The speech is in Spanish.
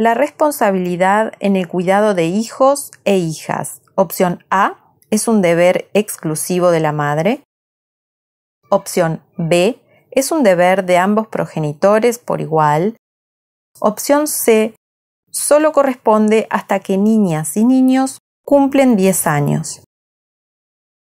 La responsabilidad en el cuidado de hijos e hijas. Opción A es un deber exclusivo de la madre. Opción B es un deber de ambos progenitores por igual. Opción C solo corresponde hasta que niñas y niños cumplen 10 años.